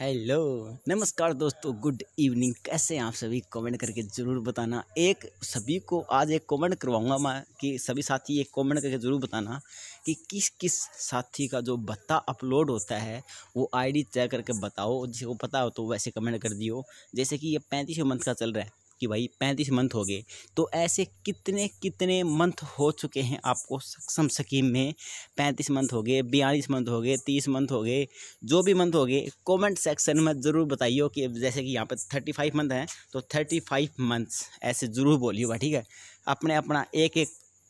hello नमस्कार दोस्तों good evening कैसे हैं आप सभी कमेंट करके ज़रूर बताना एक सभी को आज एक कमेंट करवाऊंगा मैं कि सभी साथी एक कमेंट करके ज़रूर बताना कि किस किस साथी का जो भत्ता अपलोड होता है वो आईडी चेक करके बताओ जिसको पता हो तो वैसे कमेंट कर दियो जैसे कि ये पैंतीस मंथ का चल रहा है कि भाई पैंतीस मंथ हो गए तो ऐसे कितने कितने मंथ हो चुके हैं आपको सक्षम स्कीम में पैंतीस मंथ हो गए बयालीस मंथ हो गए तीस मंथ हो गए जो भी मंथ हो गए कॉमेंट सेक्शन में ज़रूर बताइए कि जैसे कि यहाँ पर थर्टी फाइव मंथ हैं तो थर्टी फाइव मंथ्स ऐसे ज़रूर बोलिएगा ठीक है अपने अपना एक एक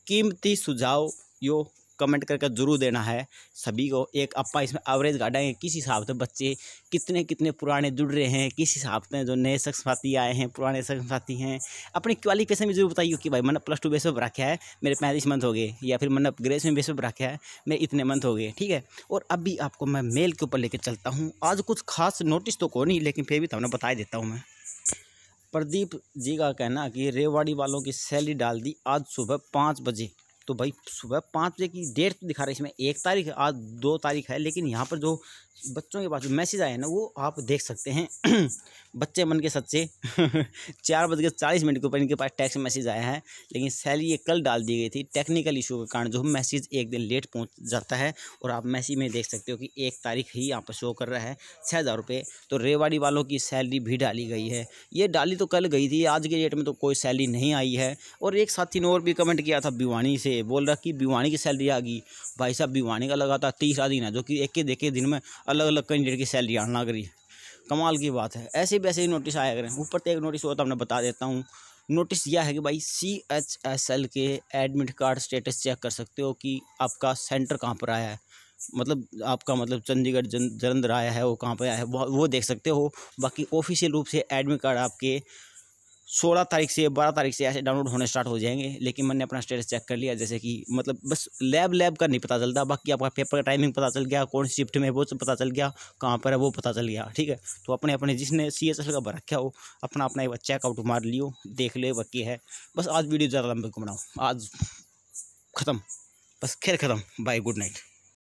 कीमती सुझाव यो कमेंट करके ज़रूर देना है सभी को एक अपा इसमें एवरेज काटेंगे किस हिसाब से बच्चे कितने कितने पुराने जुड़ रहे हैं किस हिसाब से जो नए शख्स साथी आए हैं पुराने शख्स साथी हैं अपनी क्वालिफिकेशन भी जरूर बताइए कि भाई मैंने प्लस टू बेस पर रखा है मेरे पैंतीस मंथ हो गए या फिर मैंने ग्रेजुएशन बेस पर रखा है मेरे इतने मंथ हो गए ठीक है और अभी आपको मैं मेल के ऊपर लेकर चलता हूँ आज कुछ खास नोटिस तो को नहीं लेकिन फिर भी तुमने तो बता देता हूँ मैं प्रदीप जी का कहना कि रेवाड़ी वालों की सैलरी डाल दी आज सुबह पाँच बजे तो भाई सुबह पाँच बजे की डेट तो दिखा रहे इसमें एक तारीख आज दो तारीख है लेकिन यहाँ पर जो बच्चों के पास जो मैसेज आया ना वो आप देख सकते हैं बच्चे मन के सच्चे चार बज के चालीस मिनट के ऊपर इनके पास टैक्स मैसेज आया है लेकिन सैलरी ये कल डाल दी गई थी टेक्निकल इशू के कारण जो मैसेज एक दिन लेट पहुँच जाता है और आप मैसेज में देख सकते हो कि एक तारीख ही यहाँ पर शो कर रहा है छः हज़ार रुपये तो रेवाड़ी वालों की सैलरी भी डाली गई है ये डाली तो कल गई थी आज के डेट में तो कोई सैलरी नहीं आई है और एक साथी ने और भी कमेंट किया था भिवानी से बोल रहा कि भिवानी की सैलरी आ गई भाई साहब भिवानी का लगातार तीसरा दिन है जो कि एक के देखे दिन में अलग अलग कैंडिडेट की सैलरी आने लग रही कमाल की बात है ऐसे वैसे ही नोटिस आया करें ऊपर तक एक नोटिस होता मैं बता देता हूँ नोटिस यह है कि भाई सी एच एस एल के एडमिट कार्ड स्टेटस चेक कर सकते हो कि आपका सेंटर कहाँ पर आया है मतलब आपका मतलब चंडीगढ़ जन जलंधर आया है वो कहाँ पर आया है वो देख सकते हो बाकी ऑफिशियल रूप से एडमिट कार्ड आपके सोलह तारीख से बारह तारीख से ऐसे डाउनलोड होने स्टार्ट हो जाएंगे लेकिन मैंने अपना स्टेटस चेक कर लिया जैसे कि मतलब बस लैब लैब का नहीं पता चलता बाकी आपका पेपर का टाइमिंग पता चल गया कौन शिफ्ट में वो पता चल गया कहाँ पर है वो पता चल गया ठीक है तो अपने अपने जिसने सी एस एल का भर रखा हो अपना अपना एक बार चेकआउट मार लियो देख लो बाकी है बस आज वीडियो ज़्यादा लंबे को बनाओ आज ख़त्म बस खैर ख़त्म बाय गुड नाइट